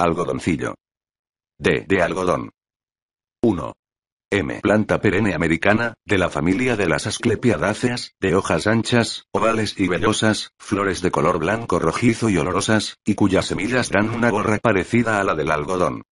Algodoncillo. D. De algodón. 1. M. Planta perenne americana, de la familia de las asclepiadáceas, de hojas anchas, ovales y vellosas, flores de color blanco rojizo y olorosas, y cuyas semillas dan una gorra parecida a la del algodón.